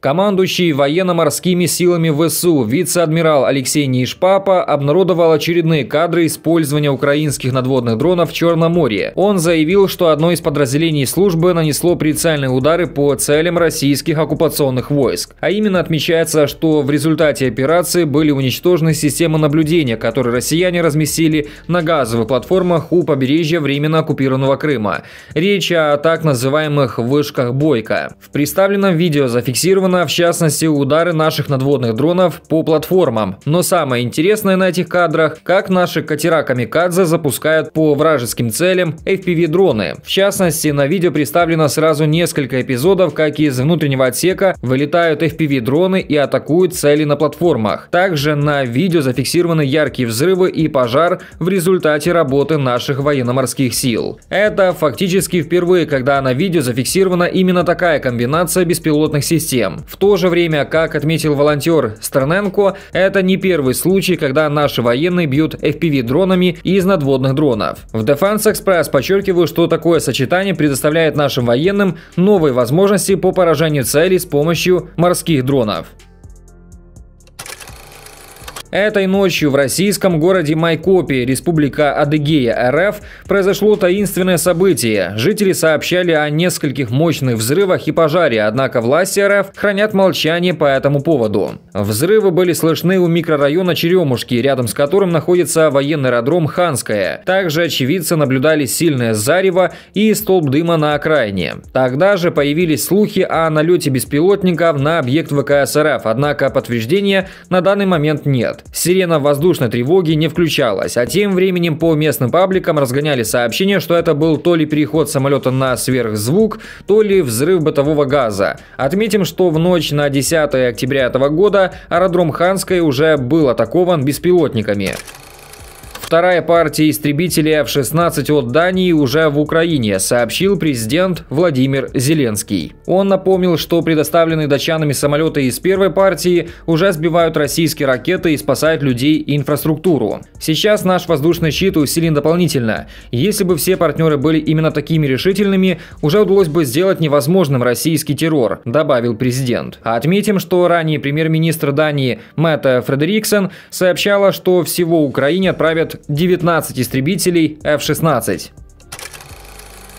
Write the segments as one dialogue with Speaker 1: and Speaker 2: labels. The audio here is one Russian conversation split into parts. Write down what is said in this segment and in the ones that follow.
Speaker 1: Командующий военно-морскими силами ВСУ вице-адмирал Алексей Нишпапа обнародовал очередные кадры использования украинских надводных дронов в Черном море. Он заявил, что одно из подразделений службы нанесло прицельные удары по целям российских оккупационных войск. А именно отмечается, что в результате операции были уничтожены системы наблюдения, которые россияне разместили на газовых платформах у побережья временно оккупированного Крыма. Речь о так называемых «вышках Бойко». В представленном видео зафиксировано зафиксировано, в частности, удары наших надводных дронов по платформам. Но самое интересное на этих кадрах, как наши катера «Камикадзе» запускают по вражеским целям FPV-дроны. В частности, на видео представлено сразу несколько эпизодов, как из внутреннего отсека вылетают FPV-дроны и атакуют цели на платформах. Также на видео зафиксированы яркие взрывы и пожар в результате работы наших военно-морских сил. Это фактически впервые, когда на видео зафиксирована именно такая комбинация беспилотных систем. В то же время, как отметил волонтер Стерненко, это не первый случай, когда наши военные бьют FPV-дронами из надводных дронов. В Defense Express подчеркиваю, что такое сочетание предоставляет нашим военным новые возможности по поражению целей с помощью морских дронов. Этой ночью в российском городе Майкопе, республика Адыгея, РФ, произошло таинственное событие. Жители сообщали о нескольких мощных взрывах и пожаре, однако власти РФ хранят молчание по этому поводу. Взрывы были слышны у микрорайона Черемушки, рядом с которым находится военный аэродром Ханское. Также очевидцы наблюдали сильное зарево и столб дыма на окраине. Тогда же появились слухи о налете беспилотников на объект ВКС РФ, однако подтверждения на данный момент нет. Сирена воздушной тревоги не включалась, а тем временем по местным пабликам разгоняли сообщение, что это был то ли переход самолета на сверхзвук, то ли взрыв бытового газа. Отметим, что в ночь на 10 октября этого года аэродром Ханской уже был атакован беспилотниками. Вторая партия истребителей F-16 от Дании уже в Украине, сообщил президент Владимир Зеленский. Он напомнил, что предоставленные датчанами самолеты из первой партии уже сбивают российские ракеты и спасают людей и инфраструктуру. Сейчас наш воздушный щит усилен дополнительно. Если бы все партнеры были именно такими решительными, уже удалось бы сделать невозможным российский террор, добавил президент. Отметим, что ранее премьер-министр Дании Мэтта Фредериксон сообщала, что всего Украине отправят 19 истребителей F-16.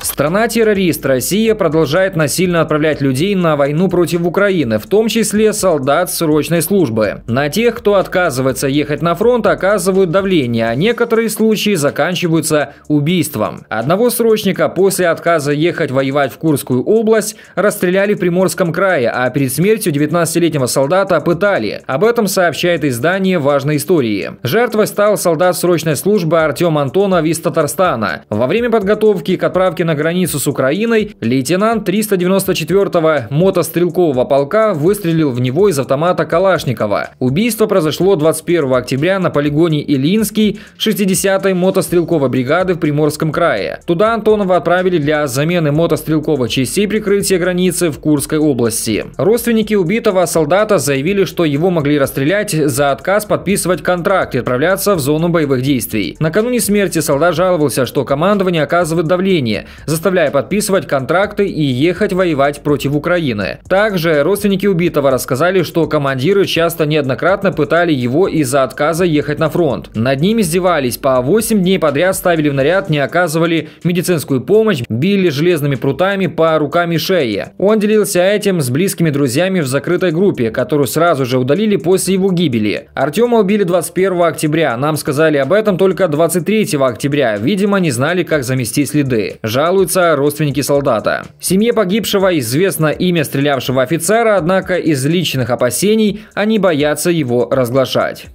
Speaker 1: Страна-террорист Россия продолжает насильно отправлять людей на войну против Украины, в том числе солдат срочной службы. На тех, кто отказывается ехать на фронт, оказывают давление, а некоторые случаи заканчиваются убийством. Одного срочника после отказа ехать воевать в Курскую область расстреляли в Приморском крае, а перед смертью 19-летнего солдата пытали. Об этом сообщает издание «Важной истории». Жертвой стал солдат срочной службы Артем Антонов из Татарстана. Во время подготовки к отправке на границу с Украиной, лейтенант 394-го мотострелкового полка выстрелил в него из автомата Калашникова. Убийство произошло 21 октября на полигоне Ильинский 60-й мотострелковой бригады в Приморском крае. Туда Антонова отправили для замены мотострелковых частей прикрытия границы в Курской области. Родственники убитого солдата заявили, что его могли расстрелять за отказ подписывать контракт и отправляться в зону боевых действий. Накануне смерти солдат жаловался, что командование оказывает давление, заставляя подписывать контракты и ехать воевать против Украины. Также родственники убитого рассказали, что командиры часто неоднократно пытали его из-за отказа ехать на фронт. Над ними издевались, по 8 дней подряд ставили в наряд, не оказывали медицинскую помощь, били железными прутами по рукам и шее. Он делился этим с близкими друзьями в закрытой группе, которую сразу же удалили после его гибели. Артема убили 21 октября, нам сказали об этом только 23 октября, видимо не знали, как замести следы. Жаль жалуются родственники солдата. Семье погибшего известно имя стрелявшего офицера, однако из личных опасений они боятся его разглашать.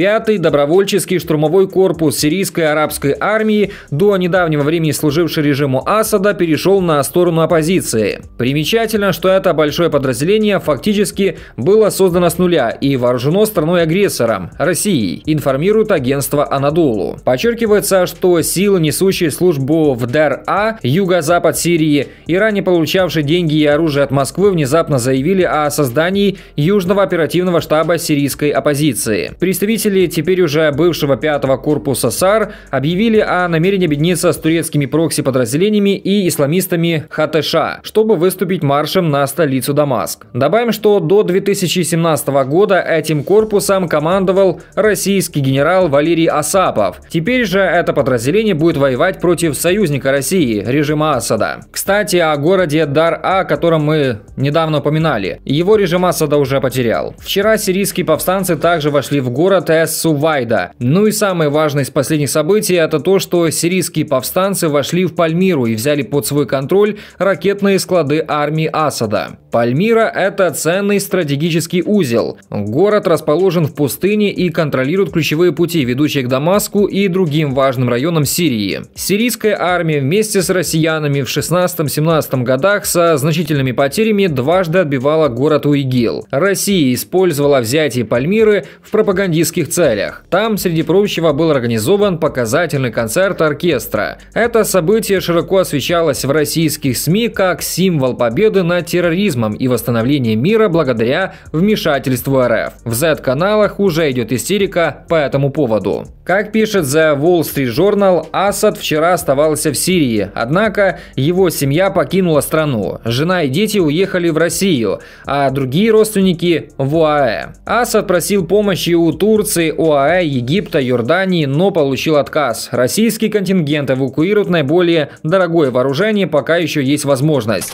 Speaker 1: Пятый добровольческий штурмовой корпус сирийской арабской армии, до недавнего времени служивший режиму Асада, перешел на сторону оппозиции. Примечательно, что это большое подразделение фактически было создано с нуля и вооружено страной-агрессором – Россией, информирует агентство Анадолу. Подчеркивается, что силы, несущие службу в дар юго-запад Сирии, и ранее получавшие деньги и оружие от Москвы, внезапно заявили о создании Южного оперативного штаба сирийской оппозиции. Представитель представители теперь уже бывшего пятого корпуса САР объявили о намерении объединиться с турецкими прокси-подразделениями и исламистами ХТШ, чтобы выступить маршем на столицу Дамаск. Добавим, что до 2017 года этим корпусом командовал российский генерал Валерий Асапов. Теперь же это подразделение будет воевать против союзника России, режима Асада. Кстати, о городе Дар-А, о котором мы недавно упоминали. Его режим Асада уже потерял. Вчера сирийские повстанцы также вошли в город МТС Сувайда. Ну и самое важное из последних событий – это то, что сирийские повстанцы вошли в Пальмиру и взяли под свой контроль ракетные склады армии Асада. Пальмира – это ценный стратегический узел. Город расположен в пустыне и контролирует ключевые пути, ведущие к Дамаску и другим важным районам Сирии. Сирийская армия вместе с россиянами в 16-17 годах со значительными потерями дважды отбивала город у ИГИЛ. Россия использовала взятие Пальмиры в пропагандистские коммерческих целях. Там, среди прочего, был организован показательный концерт оркестра. Это событие широко освещалось в российских СМИ как символ победы над терроризмом и восстановления мира благодаря вмешательству РФ. В Z-каналах уже идет истерика по этому поводу. Как пишет The Wall Street Journal, Асад вчера оставался в Сирии, однако его семья покинула страну. Жена и дети уехали в Россию, а другие родственники в ОАЭ. Асад просил помощи у Турции, ОАЭ, Египта, Иордании, но получил отказ. Российский контингент эвакуирует наиболее дорогое вооружение, пока еще есть возможность.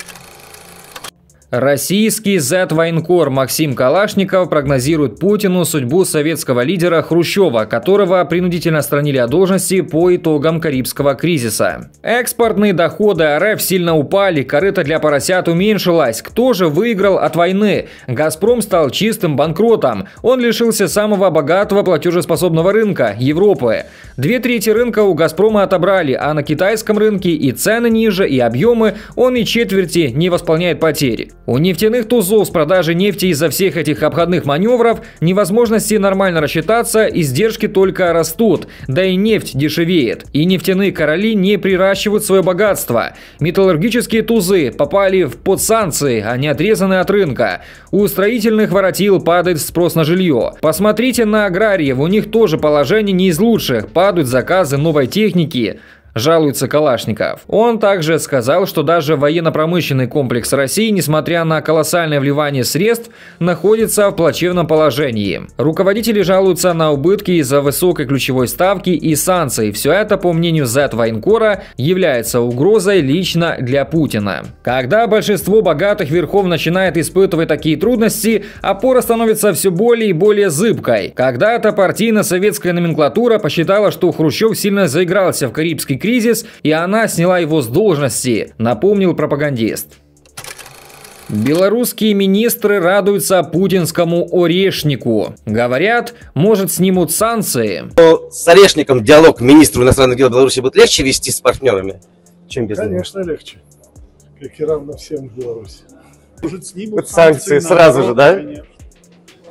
Speaker 1: Российский Z-военкор Максим Калашников прогнозирует Путину судьбу советского лидера Хрущева, которого принудительно странили от должности по итогам Карибского кризиса. Экспортные доходы РФ сильно упали, корыто для поросят уменьшилась. Кто же выиграл от войны? «Газпром» стал чистым банкротом. Он лишился самого богатого платежеспособного рынка – Европы. Две трети рынка у «Газпрома» отобрали, а на китайском рынке и цены ниже, и объемы, он и четверти не восполняет потери. У нефтяных тузов с продажи нефти из-за всех этих обходных маневров, невозможности нормально рассчитаться, издержки только растут, да и нефть дешевеет. И нефтяные короли не приращивают свое богатство. Металлургические тузы попали в подсанкции, они а отрезаны от рынка. У строительных воротил падает спрос на жилье. Посмотрите на аграриев, у них тоже положение не из лучших. По радуют заказы новой техники, жалуется Калашников. Он также сказал, что даже военно-промышленный комплекс России, несмотря на колоссальное вливание средств, находится в плачевном положении. Руководители жалуются на убытки из-за высокой ключевой ставки и санкций. Все это, по мнению Z Вайнкора, является угрозой лично для Путина. Когда большинство богатых верхов начинает испытывать такие трудности, опора становится все более и более зыбкой. Когда-то партийно-советская номенклатура посчитала, что Хрущев сильно заигрался в Карибский кризис, и она сняла его с должности, напомнил пропагандист. Белорусские министры радуются путинскому орешнику. Говорят, может снимут санкции. Но с орешником диалог министру иностранных дел Беларуси будет легче вести с партнерами, чем без Конечно, него. легче. Как и равно всем в Беларуси. Может снимут санкции, санкции сразу же, да?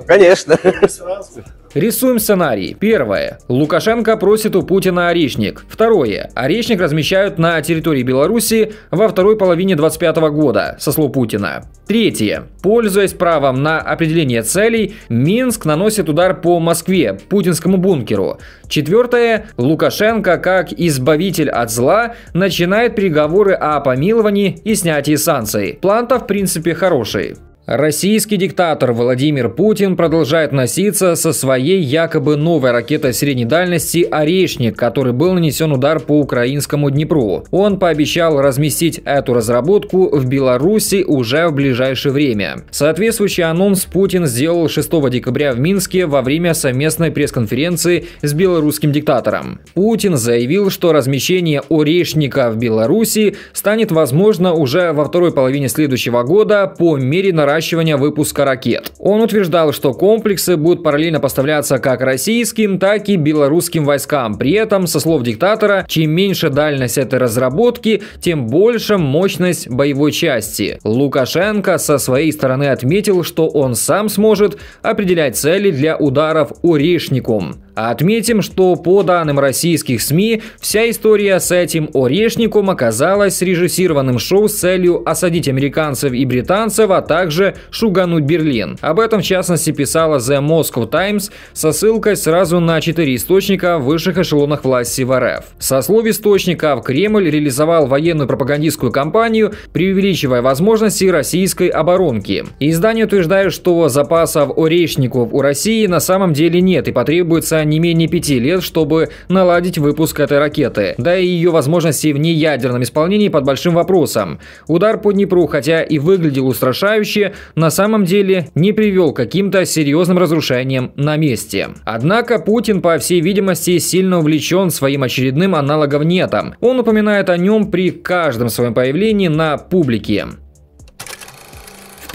Speaker 1: Конечно. Сразу. Рисуем сценарий. Первое. Лукашенко просит у Путина орешник. Второе. орешник размещают на территории Беларуси во второй половине 2025 года, со слов Путина. Третье. Пользуясь правом на определение целей, Минск наносит удар по Москве, путинскому бункеру. Четвертое. Лукашенко, как избавитель от зла, начинает переговоры о помиловании и снятии санкций. План-то в принципе хороший. Российский диктатор Владимир Путин продолжает носиться со своей якобы новой ракетой средней дальности «Орешник», который был нанесен удар по украинскому Днепру. Он пообещал разместить эту разработку в Беларуси уже в ближайшее время. Соответствующий анонс Путин сделал 6 декабря в Минске во время совместной пресс-конференции с белорусским диктатором. Путин заявил, что размещение «Орешника» в Беларуси станет возможно уже во второй половине следующего года по мере наращивания наращивания выпуска ракет. Он утверждал, что комплексы будут параллельно поставляться как российским, так и белорусским войскам. При этом, со слов диктатора, чем меньше дальность этой разработки, тем больше мощность боевой части. Лукашенко со своей стороны отметил, что он сам сможет определять цели для ударов Орешником. Отметим, что по данным российских СМИ, вся история с этим Орешником оказалась срежиссированным шоу с целью осадить американцев и британцев, а также шугануть Берлин. Об этом, в частности, писала The Moscow Times со ссылкой сразу на четыре источника в высших эшелонах власти в РФ. Со слов источников, Кремль реализовал военную пропагандистскую кампанию, преувеличивая возможности российской оборонки. Издание утверждает, что запасов орешников у России на самом деле нет и потребуется не менее пяти лет, чтобы наладить выпуск этой ракеты. Да и ее возможности в неядерном исполнении под большим вопросом. Удар по Днепру, хотя и выглядел устрашающе, на самом деле не привел к каким-то серьезным разрушениям на месте. Однако Путин, по всей видимости, сильно увлечен своим очередным аналогом нетом. Он упоминает о нем при каждом своем появлении на публике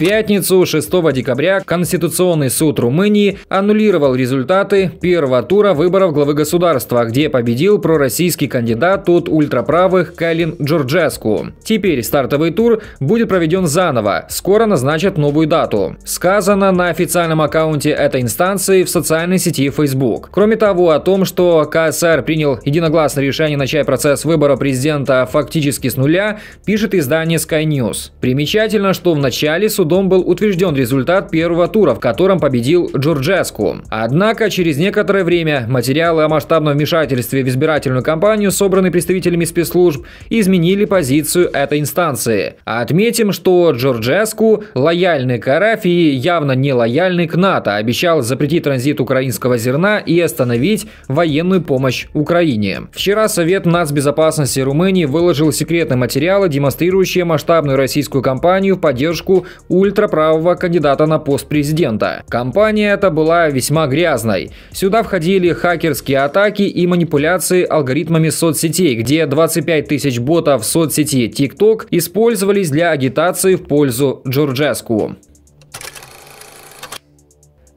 Speaker 1: пятницу 6 декабря Конституционный суд Румынии аннулировал результаты первого тура выборов главы государства, где победил пророссийский кандидат от ультраправых Калин Джорджеску. Теперь стартовый тур будет проведен заново, скоро назначат новую дату. Сказано на официальном аккаунте этой инстанции в социальной сети Facebook. Кроме того, о том, что КСР принял единогласное решение начать процесс выбора президента фактически с нуля, пишет издание Sky News. Примечательно, что в начале суда судом был утвержден результат первого тура, в котором победил Джорджеску. Однако через некоторое время материалы о масштабном вмешательстве в избирательную кампанию, собранные представителями спецслужб, изменили позицию этой инстанции. Отметим, что Джорджеску, лояльный к РФ и явно не лояльный к НАТО, обещал запретить транзит украинского зерна и остановить военную помощь Украине. Вчера Совет нацбезопасности Румынии выложил секретные материалы, демонстрирующие масштабную российскую кампанию в поддержку у ультраправого кандидата на пост президента. Компания эта была весьма грязной. Сюда входили хакерские атаки и манипуляции алгоритмами соцсетей, где 25 тысяч ботов соцсети TikTok использовались для агитации в пользу Джорджеску.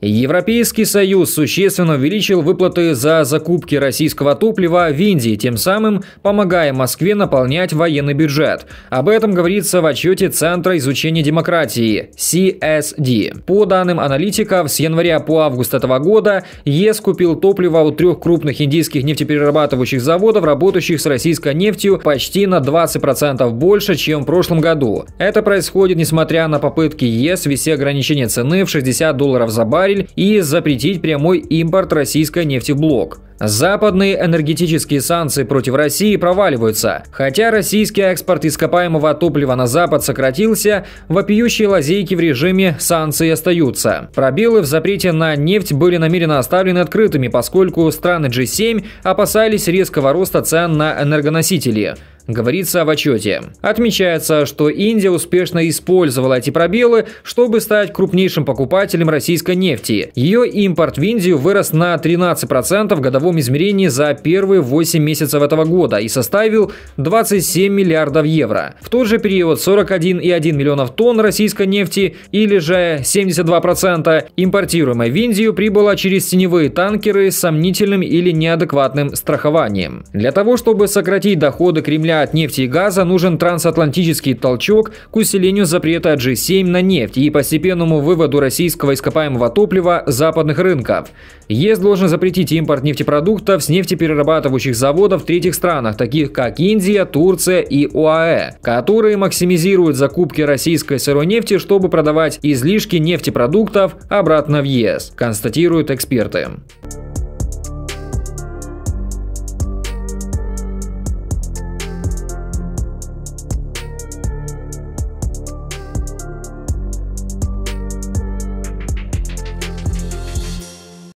Speaker 1: Европейский Союз существенно увеличил выплаты за закупки российского топлива в Индии, тем самым помогая Москве наполнять военный бюджет. Об этом говорится в отчете Центра изучения демократии CSD. По данным аналитиков, с января по август этого года ЕС купил топливо у трех крупных индийских нефтеперерабатывающих заводов, работающих с российской нефтью, почти на 20% больше, чем в прошлом году. Это происходит несмотря на попытки ЕС ввести ограничение цены в 60 долларов за баррель Израиль и запретить прямой импорт российской нефти в блок. Западные энергетические санкции против России проваливаются. Хотя российский экспорт ископаемого топлива на Запад сократился, вопиющие лазейки в режиме санкций остаются. Пробелы в запрете на нефть были намеренно оставлены открытыми, поскольку страны G7 опасались резкого роста цен на энергоносители говорится в отчете. Отмечается, что Индия успешно использовала эти пробелы, чтобы стать крупнейшим покупателем российской нефти. Ее импорт в Индию вырос на 13% в годовом измерении за первые 8 месяцев этого года и составил 27 миллиардов евро. В тот же период 41,1 миллионов тонн российской нефти или же 72% импортируемой в Индию прибыло через теневые танкеры с сомнительным или неадекватным страхованием. Для того, чтобы сократить доходы Кремля отделения от нефти и газа нужен трансатлантический толчок к усилению запрета G7 на нефть и постепенному выводу российского ископаемого топлива западных рынков. ЕС должен запретить импорт нефтепродуктов с нефтеперерабатывающих заводов в третьих странах, таких как Индия, Турция и ОАЭ, которые максимизируют закупки российской сырой нефти, чтобы продавать излишки нефтепродуктов обратно в ЕС, констатируют эксперты.